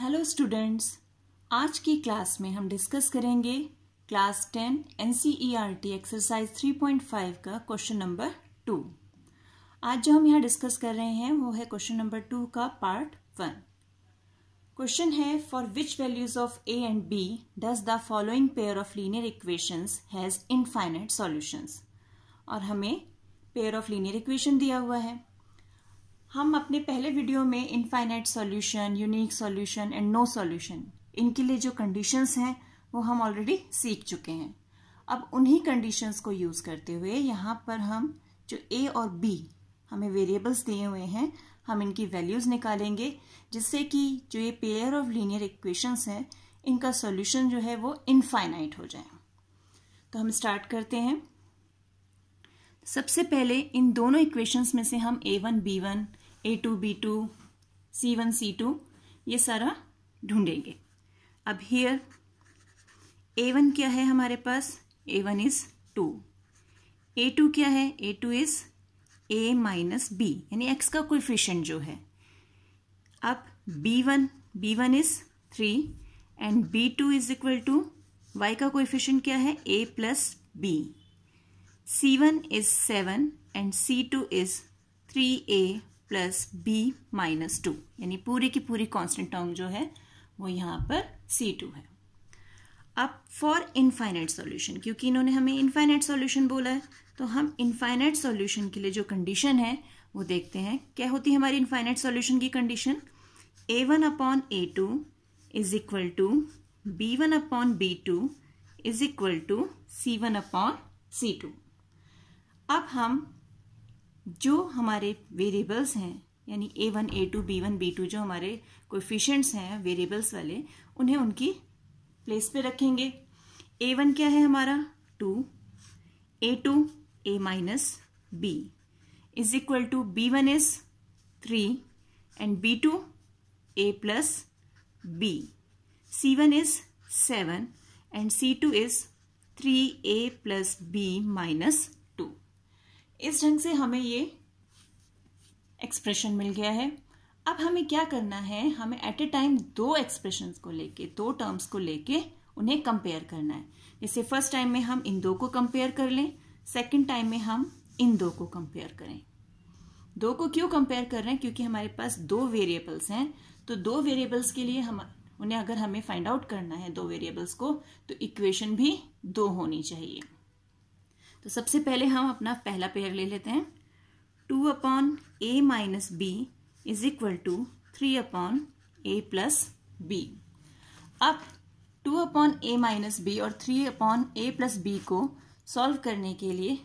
Hello students आज की class में हम डिस्कस करेंगे class ten N C E R T exercise three point five का क्वेश्चन नंबर टू आज जो हम यहाँ डिस्कस कर रहे हैं वो है क्वेश्चन नंबर टू का पार्ट वन क्वेश्चन है for which values of A and B does the following pair of linear equations has infinite solutions और हमें पेयर ऑफ लीनियर इक्वेशन दिया हुआ है हम अपने पहले वीडियो में infinite solution unique solution and no solution इनके लिए जो कंडीशंस हैं वो हम ऑलरेडी सीख चुके हैं अब उन्हीं कंडीशंस को यूज़ करते हुए यहाँ पर हम जो ए और बी हमें वेरिएबल्स दिए हुए हैं हम इनकी वैल्यूज़ निकालेंगे जिससे कि जो ये पेयर ऑफ लीनियर इक्वेशंस हैं इनका सॉल्यूशन जो है वो इनफाइनाइट हो जाए तो हम स्टार्ट करते हैं सबसे पहले इन दोनों इक्वेशंस में से हम A one B one A two B two C one C two ये सारा ढूंढेंगे अब हियर ए वन क्या है हमारे पास ए one is two A two क्या है A two is A minus B यानी एक्स का कोफिशियंट जो है अब B one B one is three and B two is equal to Y का कोफिशियंट क्या है A plus B C one is seven and C two is three A plus B minus two यानी पूरी की पूरी constant term जो है वो यहाँ पर सी टू है अब फॉर इनफाइनाइट सॉल्यूशन क्योंकि इन्होंने हमें इनफाइनाइट सॉल्यूशन बोला है तो हम इनफाइनाइट सॉल्यूशन के लिए जो कंडीशन है वो देखते हैं क्या होती है हमारी इनफाइनाइट सॉल्यूशन की condition A one upon A two is equal to B one upon B two is equal to C one upon C two अब हम जो हमारे वेरिएबल्स हैं यानी ए one A two B one B two जो हमारे coefficients हैं variables वाले उन्हें उनकी प्लेस पे रखेंगे ए वन क्या है हमारा two A two A minus B is equal to B one is three and B two A plus B C one is seven and C two is three A plus B minus इस ढंग से हमें ये expression मिल गया है अब हमें क्या करना है हमें एट ए टाइम दो एक्सप्रेशन को लेके दो टर्म्स को लेके उन्हें कंपेयर करना है जैसे फर्स्ट टाइम में हम इन दो को कंपेयर कर लें सेकेंड टाइम में हम इन दो को कंपेयर करें दो को क्यों कंपेयर कर रहे हैं क्योंकि हमारे पास दो वेरिएबल्स हैं तो दो वेरिएबल्स के लिए हम उन्हें अगर हमें फाइंड आउट करना है दो वेरिएबल्स को तो इक्वेशन भी दो होनी चाहिए तो सबसे पहले हम अपना पहला पेयर ले लेते हैं two upon a minus B is equal to three upon a plus b अब two upon a minus b और three upon a plus b को सॉल्व करने के लिए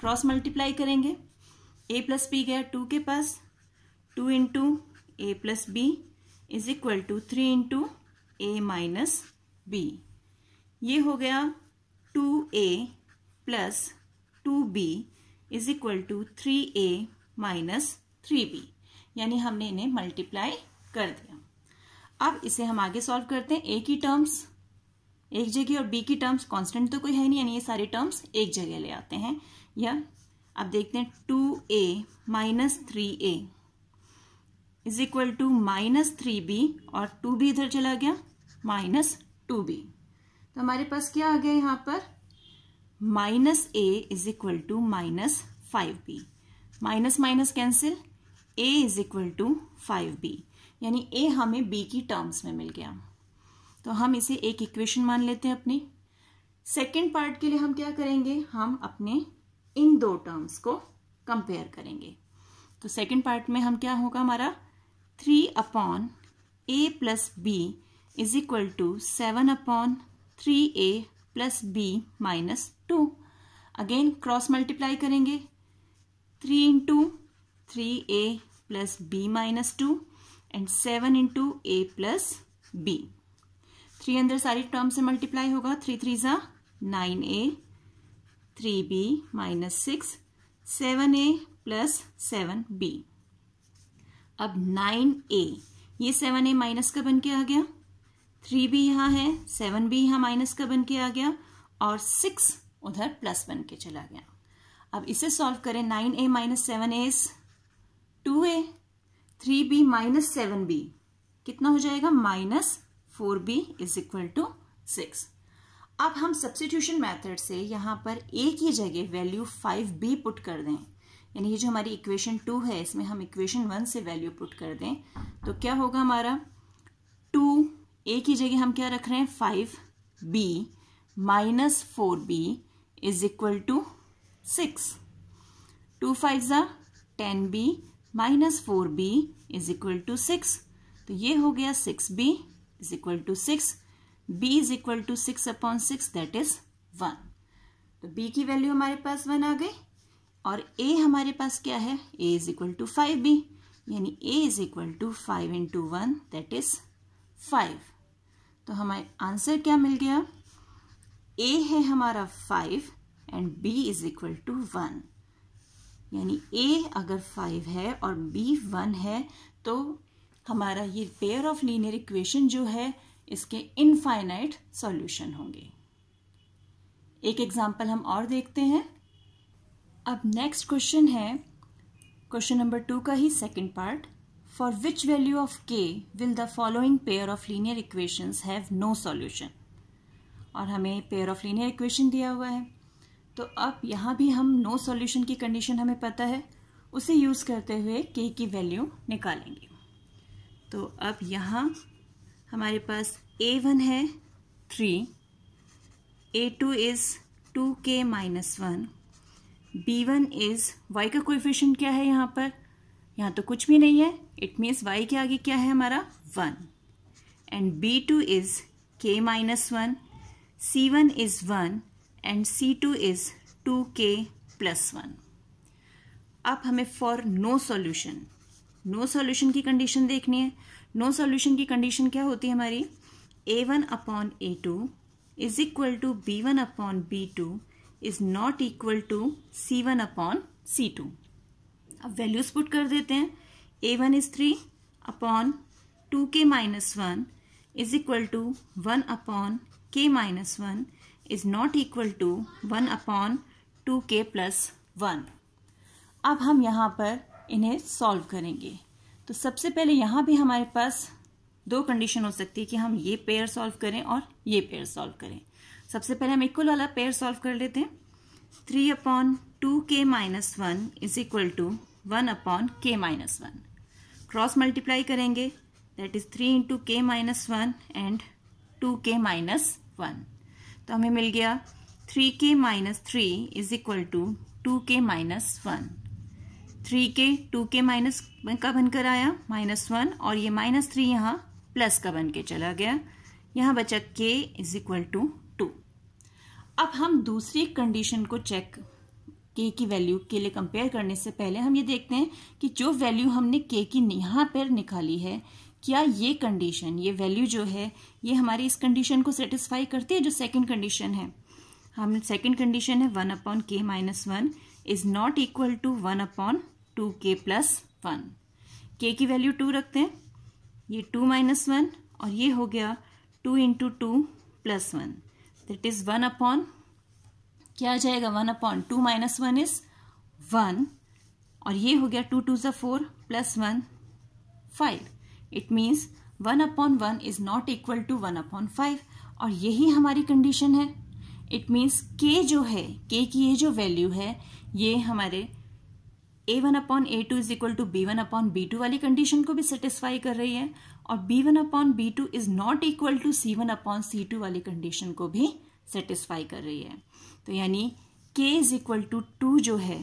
क्रॉस मल्टीप्लाई करेंगे ए प्लस बी गया टू के पास two into a plus b is equal to three into a minus b ये हो गया two A plus b is equal to three a minus three b यानी हमने इन्हें मल्टीप्लाई कर दिया अब इसे हम आगे सॉल्व करते हैं ए की टर्म्स एक जगह और बी की टर्म्स कांस्टेंट तो कोई है नहीं यानी ये सारे टर्म्स एक जगह ले आते हैं या अब देखते हैं two A minus three a is equal to minus three b और टू बी इधर चला गया माइनस टू बी तो हमारे पास क्या आ गया यहाँ पर minus a is equal to minus five b minus minus cancel a is equal to five b यानी ए हमें बी की टर्म्स में मिल गया तो हम इसे एक इक्वेशन मान लेते हैं अपनी सेकेंड पार्ट के लिए हम क्या करेंगे हम अपने इन दो टर्म्स को कंपेयर करेंगे तो सेकेंड पार्ट में हम क्या होगा हमारा three upon a plus b is equal to seven upon three A plus B minus two again cross multiply करेंगे three into three A plus B minus two and seven into a plus b three अंदर सारी term से multiply होगा three three ज़ा nine a three B minus six seven a plus seven b अब nine a ये seven ए minus का बन के आ गया थ्री बी यहाँ है सेवन बी यहाँ माइनस का बन के आ गया और सिक्स उधर प्लस बन के चला गया अब इसे सॉल्व करें nine A minus seven as two A three B minus seven B कितना हो जाएगा minus four B is equal to six अब हम सब्सिट्यूशन मेथड से यहां पर ए की जगह वैल्यू फाइव बी पुट कर दें यानी ये जो हमारी इक्वेशन टू है इसमें हम इक्वेशन वन से वैल्यू पुट कर दें तो क्या होगा हमारा टू ए की जगह हम क्या रख रहे हैं five b minus four b is equal to 6. 2 5s ten b minus four B is equal to six तो ये हो गया six b is equal to six b is equal to six upon six that is one तो b की value हमारे पास one आ गई और ए हमारे पास क्या है a is equal to five b यानी a is equal to five into one that is five तो हमारे आंसर क्या मिल गया ए है हमारा five and b is equal to one यानी ए अगर फाइव है और बी वन है तो हमारा ये पेयर ऑफ लीनियर इक्वेशन जो है इसके इनफाइनाइट सॉल्यूशन होंगे एक एग्जांपल हम और देखते हैं अब नेक्स्ट क्वेश्चन है क्वेश्चन नंबर टू का ही second part for which value of k will the following pair of linear equations have no solution और हमें पेयर ऑफ लीनियर इक्वेशन दिया हुआ है तो अब यहाँ भी हम नो no सॉल्यूशन की कंडीशन हमें पता है उसे यूज़ करते हुए के की वैल्यू निकालेंगे तो अब यहाँ हमारे पास ए वन है three a two is two k minus one B one is y का कोएफिशिएंट क्या है यहाँ पर यहाँ तो कुछ भी नहीं है इट मीन्स वाई के आगे क्या है हमारा one and B two is k minus one C1 is 1 and C2 is 2k plus 1. अब हमें for no solution, no solution की कंडीशन देखनी है नो no solution की कंडीशन क्या होती है हमारी a one upon A two is equal to B one upon B two is not equal to C one upon C two अब values put कर देते हैं a one is three upon two k minus one is equal to one upon k minus 1 is not equal to 1 upon 2k plus 1. अब हम यहाँ पर इन्हें solve करेंगे तो सबसे पहले यहाँ भी हमारे पास दो कंडीशन हो सकती है कि हम ये पेयर सॉल्व करें और ये पेयर सॉल्व करें सबसे पहले हम इक्वल वाला पेयर सॉल्व कर लेते हैं three upon two k minus one is equal to one upon k minus one cross multiply करेंगे that is three into k minus one and two k minus one तो हमें मिल गया three k minus three is equal to two k minus one three k two k minus का बनकर आया minus one और ये माइनस थ्री यहाँ प्लस का बन के चला गया यहाँ बचा के इज इक्वल टू टू अब हम दूसरी कंडीशन को चेक के की वैल्यू के लिए कंपेयर करने से पहले हम ये देखते हैं कि जो वैल्यू हमने के की यहाँ पर निकाली है क्या ये कंडीशन ये वैल्यू जो है ये हमारी इस कंडीशन को सेटिस्फाई करती है जो सेकंड कंडीशन है हम सेकंड कंडीशन है one upon k minus one is not equal to one upon two k plus one k की वैल्यू टू रखते हैं ये टू माइनस वन और ये हो गया two into two plus one that is one upon क्या आ जाएगा one upon two minus one is one और ये हो गया टू टू ज़ा four plus one five it means one upon one is not equal to one upon five और यही हमारी कंडीशन है इट मीन्स के जो है के की ये जो वैल्यू है ये हमारे a one upon A two is equal to B one upon B two वाली कंडीशन को भी सेटिस्फाई कर रही है और b one upon B two is not equal to C one upon C two वाली कंडीशन को भी सेटिस्फाई कर रही है तो यानी के इज इक्वल टू टू जो है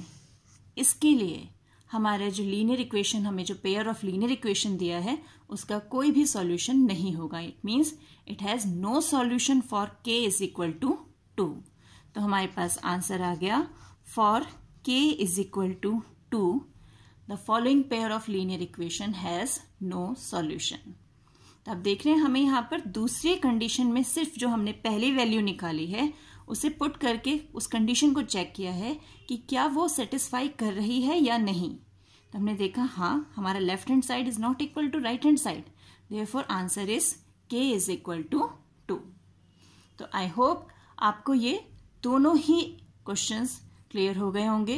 इसके लिए हमारे जो लीनियर इक्वेशन हमें जो पेयर ऑफ लीनियर इक्वेशन दिया है उसका कोई भी सॉल्यूशन नहीं होगा it means it has no solution for k is equal to two तो हमारे पास आंसर आ गया for k is equal to two the following pair of linear equation has no solution तो आप देख रहे हैं हमें यहाँ पर दूसरे कंडीशन में सिर्फ जो हमने पहली वैल्यू निकाली है उसे पुट करके उस कंडीशन को चेक किया है कि क्या वो सेटिस्फाई कर रही है या नहीं तो हमने देखा हाँ हमारा left hand side is not equal to right hand side therefore answer is k is equal to two तो आई होप आपको ये दोनों ही क्वेश्चंस क्लियर हो गए होंगे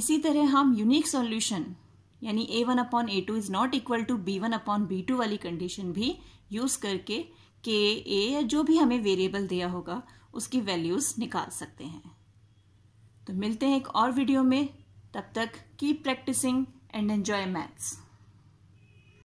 इसी तरह हम यूनिक सॉल्यूशन यानी ए one upon A two is not equal to B one upon B two वाली कंडीशन भी यूज करके के ए या जो भी हमें वेरिएबल दिया होगा उसकी वैल्यूज निकाल सकते हैं तो मिलते हैं एक और वीडियो में तब तक keep practicing and enjoy maths